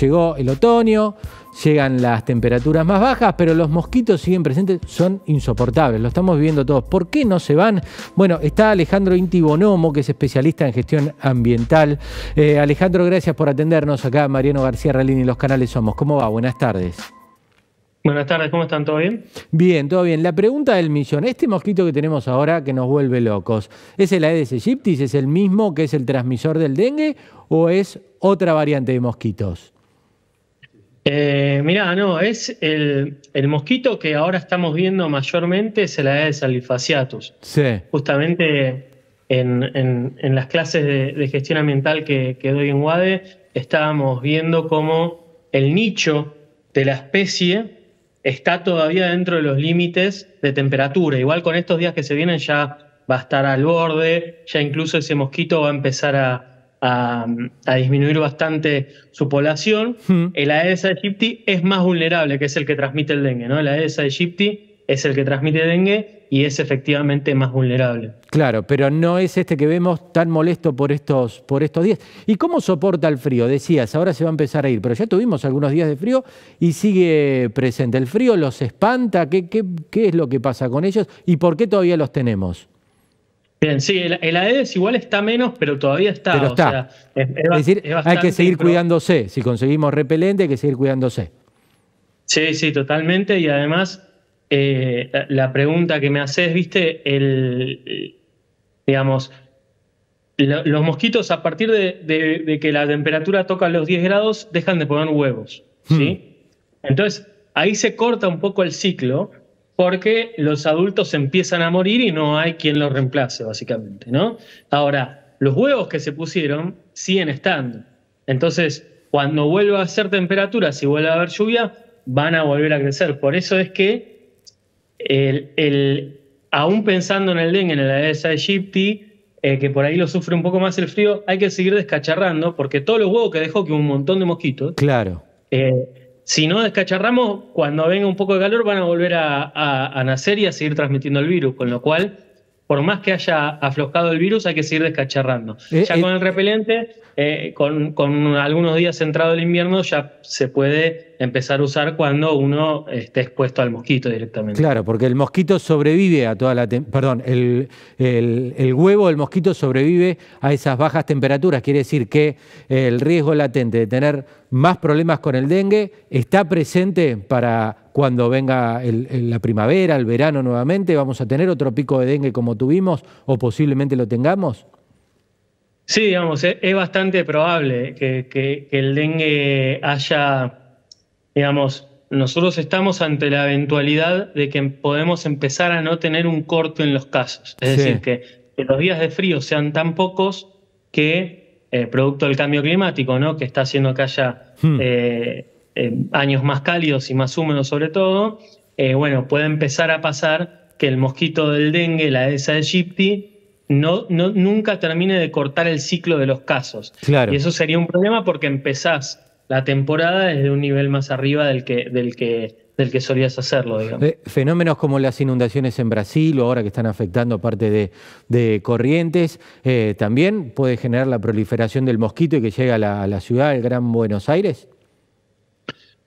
Llegó el otoño, llegan las temperaturas más bajas, pero los mosquitos siguen presentes, son insoportables, lo estamos viviendo todos. ¿Por qué no se van? Bueno, está Alejandro Intibonomo, que es especialista en gestión ambiental. Eh, Alejandro, gracias por atendernos acá, Mariano García Ralini, los canales Somos. ¿Cómo va? Buenas tardes. Buenas tardes, ¿cómo están? ¿Todo bien? Bien, todo bien. La pregunta del millón, este mosquito que tenemos ahora que nos vuelve locos, ¿es el Aedes Egyptis? ¿Es el mismo que es el transmisor del dengue o es otra variante de mosquitos? Eh, mirá, no, es el, mosquito que ahora estamos viendo mayormente es el Aedes albifaciatus. Sí. Justamente en, las clases de, gestión ambiental que, que, doy en WADE estábamos viendo cómo el nicho de la especie está todavía dentro de los límites de temperatura. Igual con estos días que se vienen ya va a estar al borde, ya incluso ese mosquito va a empezar a, a, disminuir bastante su población. Hmm. El Aedes aegypti es más vulnerable, que es el que transmite el dengue, ¿no? El Aedes aegypti es el que transmite dengue y es efectivamente más vulnerable. Claro, pero no es este que vemos tan molesto por estos, por estos días. ¿Y cómo soporta el frío? Decías, ahora se va a empezar a ir, pero ya tuvimos algunos días de frío y sigue presente. ¿El frío los espanta? ¿Qué, qué, qué es lo que pasa con ellos? ¿Y por qué todavía los tenemos? Bien, sí, el, AEDES igual está menos, pero todavía está. decir, hay que seguir cuidándose. Si conseguimos repelente, hay que seguir cuidándose. Sí, sí, totalmente. Y además, eh, la pregunta que me haces, viste, el, eh, digamos, los mosquitos a partir de, que la temperatura toca los 10 grados, dejan de poner huevos. ¿sí? Hmm. Entonces, ahí se corta un poco el ciclo porque los adultos empiezan a morir y no hay quien los reemplace, básicamente, ¿no? Ahora, los huevos que se pusieron siguen estando. Entonces, cuando vuelva a ser temperatura, si vuelve a haber lluvia, van a volver a crecer. Por eso es que, aún pensando en el dengue, en la Aedes aegypti, eh, que por ahí lo sufre un poco más el frío, hay que seguir descacharrando, porque todos los huevos que dejó, que un montón de mosquitos, claro. Eh, si no descacharramos, cuando venga un poco de calor van a volver a, nacer y a seguir transmitiendo el virus, con lo cual por más que haya aflojado el virus, hay que seguir descacharrando. Eh, ya eh. con el repelente, eh, con, con, algunos días entrado el invierno, ya se puede empezar a usar cuando uno esté expuesto al mosquito directamente. Claro, porque el mosquito sobrevive a toda la... Perdón, el, el, el huevo del mosquito sobrevive a esas bajas temperaturas. Quiere decir que el riesgo latente de tener más problemas con el dengue está presente para cuando venga la primavera, el verano nuevamente. ¿Vamos a tener otro pico de dengue como tuvimos o posiblemente lo tengamos? Sí, digamos, es, bastante probable que el dengue haya Digamos, nosotros estamos ante la eventualidad de que podemos empezar a no tener un corte en los casos. Es decir, que, los días de frío sean tan pocos que, eh, producto del cambio climático, ¿no? que está haciendo que haya hmm. eh, eh, años más cálidos y más húmedos sobre todo, bueno, puede empezar a pasar que el mosquito del dengue, la ESA de no, no, nunca termine de cortar el ciclo de los casos. Y eso sería un problema porque empezás la temporada es de un nivel más arriba del que, del que, del que solías hacerlo, digamos. fenómenos como las inundaciones en Brasil o ahora que están afectando parte de, corrientes, eh, también puede generar la proliferación del mosquito y que llega a la, ciudad, el Gran Buenos Aires.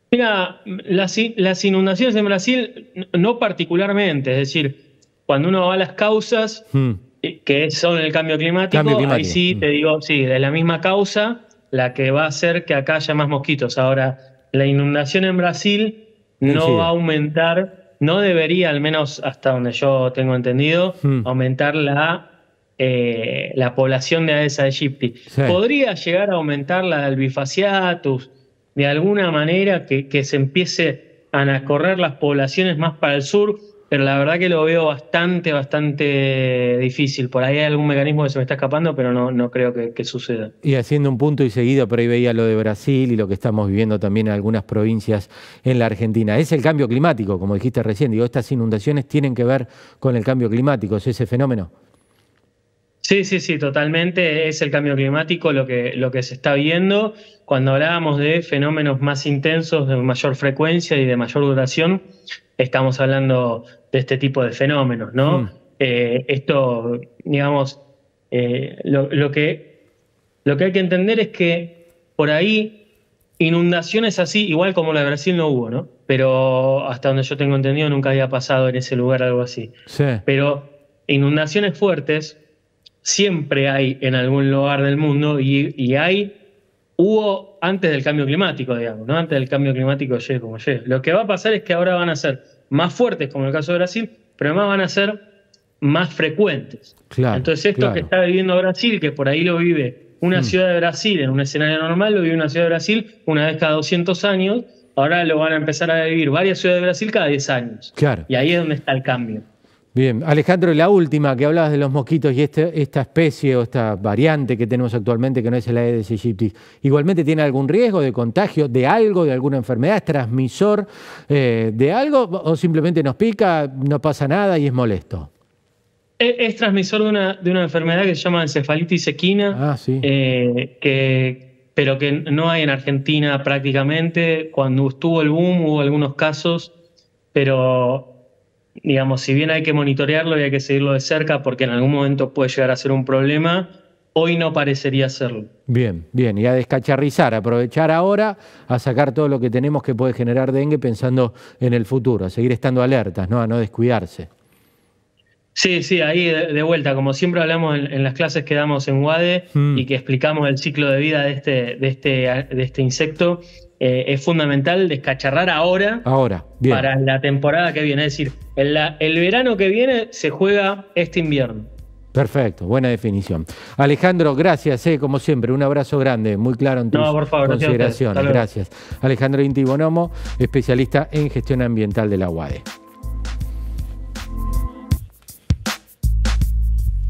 Mira, las, las inundaciones en Brasil no particularmente, es decir, cuando uno va a las causas, hmm. eh, que son el cambio climático, ahí sí, hmm. te digo, sí, de la misma causa, la que va a hacer que acá haya más mosquitos. Ahora, la inundación en Brasil no va a aumentar, no debería, al menos hasta donde yo tengo entendido, hmm. aumentar la, eh, la población de Aedes aegypti. Podría llegar a aumentar la de bifaciatus, de alguna manera que, se empiece a correr las poblaciones más para el sur pero la verdad que lo veo bastante, bastante difícil. Por ahí hay algún mecanismo que se me está escapando, pero no, creo que, que suceda. Y haciendo un punto y seguido, pero ahí veía lo de Brasil y lo que estamos viviendo también en algunas provincias en la Argentina. Es el cambio climático, como dijiste recién. Digo, estas inundaciones tienen que ver con el cambio climático, es ese fenómeno. Sí, sí, sí, totalmente. Es el cambio climático lo que, lo que se está viendo. Cuando hablábamos de fenómenos más intensos, de mayor frecuencia y de mayor duración, estamos hablando de este tipo de fenómenos, ¿no? Mm. Eh, esto, digamos, eh, lo, lo, que, lo que hay que entender es que por ahí inundaciones así, igual como la de Brasil no hubo, ¿no? Pero hasta donde yo tengo entendido nunca había pasado en ese lugar algo así. Sí. Pero inundaciones fuertes siempre hay en algún lugar del mundo y, y hay, hubo antes del cambio climático, digamos, ¿no? Antes del cambio climático, llegue como llegue. Lo que va a pasar es que ahora van a ser más fuertes, como en el caso de Brasil, pero además van a ser más frecuentes. Claro, Entonces, esto que está viviendo Brasil, que por ahí lo vive una mm. ciudad de Brasil en un escenario normal, lo vive una ciudad de Brasil una vez cada 200 años, ahora lo van a empezar a vivir varias ciudades de Brasil cada 10 años. Claro. Y ahí es donde está el cambio. Bien, Alejandro, la última que hablabas de los mosquitos y este, esta especie o esta variante que tenemos actualmente que no es el Aedes aegypti, igualmente tiene algún riesgo de contagio de algo, de alguna enfermedad, es transmisor eh, de algo o simplemente nos pica, no pasa nada y es molesto. E, es, transmisor de una, enfermedad que se llama encefalitis equina, ah, eh, que, pero que no hay en Argentina prácticamente. Cuando estuvo el boom hubo algunos casos, pero digamos, si bien hay que monitorearlo y hay que seguirlo de cerca porque en algún momento puede llegar a ser un problema, hoy no parecería serlo. Bien, bien, y a descacharrizar, aprovechar ahora a sacar todo lo que tenemos que puede generar dengue pensando en el futuro, a seguir estando alertas, ¿no? a no descuidarse. Sí, sí, ahí de, vuelta, como siempre hablamos en, las clases que damos en WADE mm. y que explicamos el ciclo de vida de este, de este, de este insecto, eh, es fundamental descacharrar ahora, ahora para la temporada que viene. Es decir, el, verano que viene se juega este invierno. Perfecto, buena definición. Alejandro, gracias, eh, como siempre, un abrazo grande, muy claro en tus consideraciones. Gracias. Alejandro Intibonomo, especialista en gestión ambiental de la UADE.